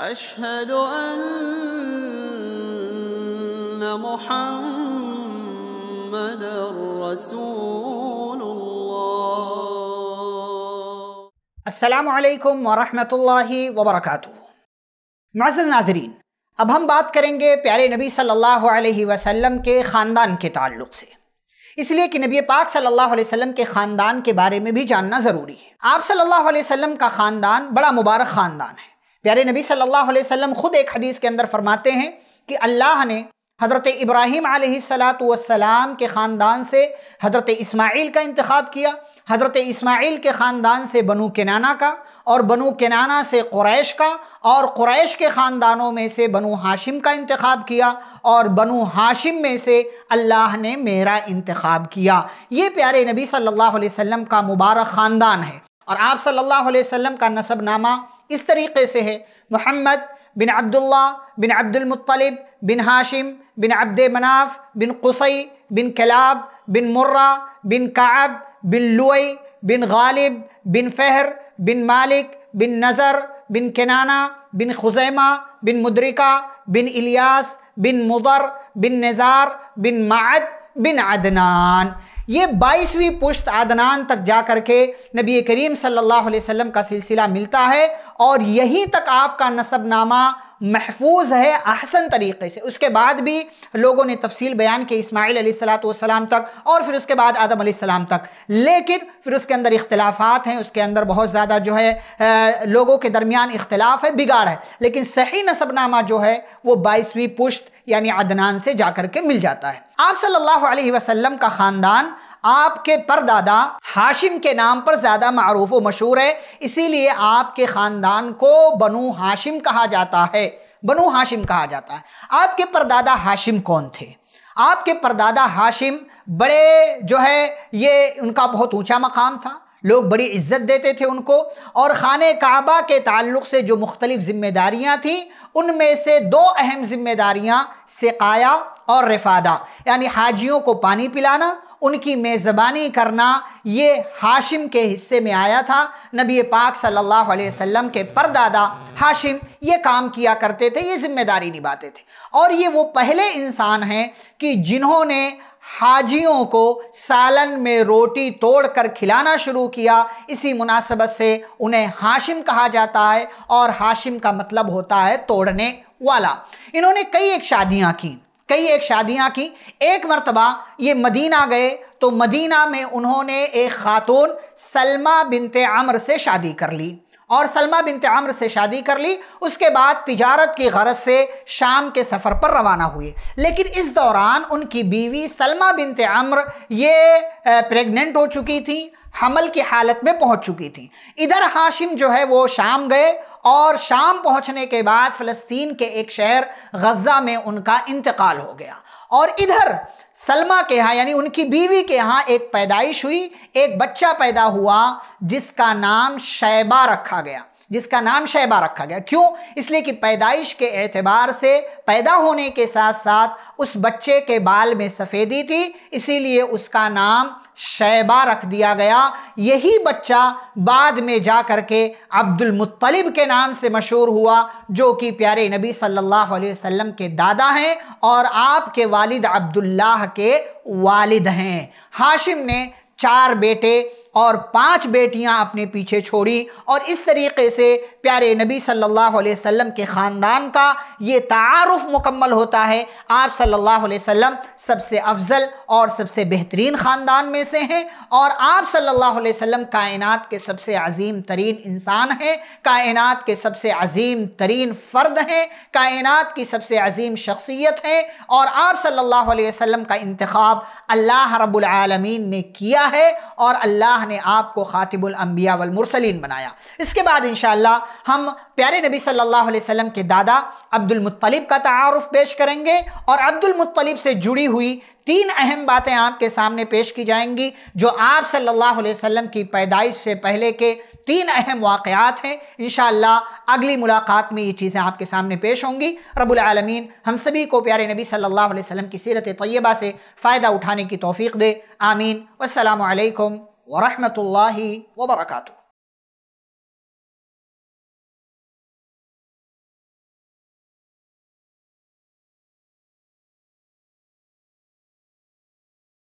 أشهد أن محمد رسول الله السلام عليكم ورحمة الله وبركاته معزز नाजरीन अब हम बात करेंगे प्यारे नबी सल्लल्लाहु अलैहि वसल्लम के ख़ानदान के ताल्लुक से इसलिए कि नबी पाक सल्लल्लाहु अलैहि वसल्लम के ख़ानदान के बारे में भी जानना ज़रूरी है आप सल्लल्लाहु अलैहि वसल्लम का ख़ानदान बड़ा मुबारक ख़ानदान है प्यारे नबी सल्लल्लाहु अलैहि वसल्लम ख़ुद एक हदीस के अंदर फरमाते हैं कि अल्लाह ने हज़रत इब्राहीम सलाम के ख़ानदान से हज़रत इस्माइल का इंतखब किया हज़रत इस्माइल के ख़ानदान से बनु केनाना का और बनु केनाना से क्रैश का और क्रैश के ख़ानदानों में से बनु हाशिम का इंतखब किया और बनु हाशिम में से अल्लाह ने मेरा इंतखब किया ये प्यारे नबी सल्लल्लाहु अलैहि वसल्लम का मुबारक ख़ानदान है और आप सल्लल्लाहु अलैहि वसल्लम का नसब नामा इस तरीके से है मोहम्मद बिन अब्दुल्ला बिन अब्दुलमतलब बिन हाशिम बिन अब्द मनाफ बिन कुसई बिन कलाब बिन मुर्रा बिन काब बिन लुई बिन गालिब बिन फ़हर बिन मालिक बिन नज़र बिन केनाना बिन खुजैमा बिन मुद्रिका बिन इलियास बिन मुदर बिन नज़ार बिन माद बिन अदनान ये बाईसवीं पुश्त आदनान तक जा कर के नबी करीम सल्लल्लाहु अलैहि वसल्लम का सिलसिला मिलता है और यहीं तक आपका नसबनामा महफूज है अहसन तरीके से उसके बाद भी लोगों ने तफसील बयान की इसमाइल सलाम तक और फिर उसके बाद आदम सलाम तक लेकिन फिर उसके अंदर इख्तलाफात हैं उसके अंदर बहुत ज़्यादा जो है लोगों के दरमियान इख्तलाफ है बिगाड़ है लेकिन सही नसबनामा जो है वो बाईसवीं पुश्त यानी अदनान से जा कर के मिल जाता है आप सल्ला वसलम का ख़ानदान आपके परदादा हाशिम के नाम पर ज़्यादा मरूफ व मशहूर है इसीलिए आपके ख़ानदान को बनू हाशिम कहा जाता है बनू हाशिम कहा जाता है आपके परदादा हाशिम कौन थे आपके परदादा हाशिम बड़े जो है ये उनका बहुत ऊंचा मकाम था लोग बड़ी इज्जत देते थे उनको और खाने काबा के ताल्लुक से जो मुख्तलिफ़ जिम्मेदारियां थीं उनमें से दो अहम ज़िम्मेदारियाँ सिकाया और रिफादा यानी हाजियों को पानी पिलाना उनकी मेज़बानी करना ये हाशिम के हिस्से में आया था नबी पाक सल्लल्लाहु अलैहि वसल्लम के परदादा हाशिम ये काम किया करते थे ये ज़िम्मेदारी निभाते थे और ये वो पहले इंसान हैं कि जिन्होंने हाजियों को सालन में रोटी तोड़ कर खिलाना शुरू किया इसी मुनासबत से उन्हें हाशिम कहा जाता है और हाशिम का मतलब होता है तोड़ने वाला इन्होंने कई एक शादियाँ कें कई एक शादियाँ की एक मरतबा ये मदीना गए तो मदीना में उन्होंने एक ख़ातून सलमा बिनते आम्र से शादी कर ली और सलमा बिनते आम्र से शादी कर ली उसके बाद तिजारत की गरज से शाम के सफ़र पर रवाना हुए लेकिन इस दौरान उनकी बीवी सलमा बिनते आम्र ये प्रेग्नेंट हो चुकी थी हमल की हालत में पहुंच चुकी थी इधर हाशिम जो है वो शाम गए और शाम पहुंचने के बाद फ़लस्तीन के एक शहर गज़ा में उनका इंतकाल हो गया और इधर सलमा के यहाँ यानी उनकी बीवी के यहाँ एक पैदाइश हुई एक बच्चा पैदा हुआ जिसका नाम शैबा रखा गया जिसका नाम शैबा रखा गया क्यों इसलिए कि पैदाइश के एतबार से पैदा होने के साथ साथ उस बच्चे के बाल में सफ़ेदी थी इसीलिए उसका नाम शैबा रख दिया गया यही बच्चा बाद में जा कर के अब्दुल मुत्तलिब के नाम से मशहूर हुआ जो कि प्यारे नबी सल्लल्लाहु अलैहि वसल्लम के दादा हैं और आपके वालिद अब्दुल्लाह के वालिद हैं हाशिम ने चार बेटे और पांच बेटियां अपने पीछे छोड़ी और इस तरीके से प्यारे नबी सल्लल्लाहु अलैहि वसल्लम के ख़ानदान का ये तारफ़ मुकम्मल होता है आप सल्लल्लाहु अलैहि वसल्लम सबसे अफजल और सबसे बेहतरीन ख़ानदान में से हैं और आप सल्लल्लाहु अलैहि वसल्लम कायनात के सबसे अजीम तरीन इंसान हैं कायनात के सबसे अजीम तरीन फ़र्द हैं कायनात की सबसे अजीम शख्सियत हैं और आप सल्लल्लाहु अलैहि वसल्लम का इंतब अल्लाह रब्बुल आलमीन ने किया है और अल्लाह अल्लाह ने आपको ख़ातिबुल अम्बिया वल मुरसलीन बनाया इसके बाद इन हम प्यारे नबी सल्लल्लाहु अलैहि वसल्लम के दादा अब्दुल मुत्तलिब का तारफ़ पेश करेंगे और अब्दुल मुत्तलिब से जुड़ी हुई तीन अहम बातें आपके सामने पेश की जाएंगी जो आप सल्लल्लाहु अलैहि वसल्लम की पैदाइश से पहले के तीन अहम वाक़ात हैं इन अगली मुलाकात में ये चीज़ें आपके सामने पेश होंगी रबालमीन हम सभी को प्यारे नबी सल्लल्लाहु अलैहि वसल्लम की सीरत तय्यबा से फ़ायदा उठाने की तोफ़ी दे आमीन वालकम ورحمة الله وبركاته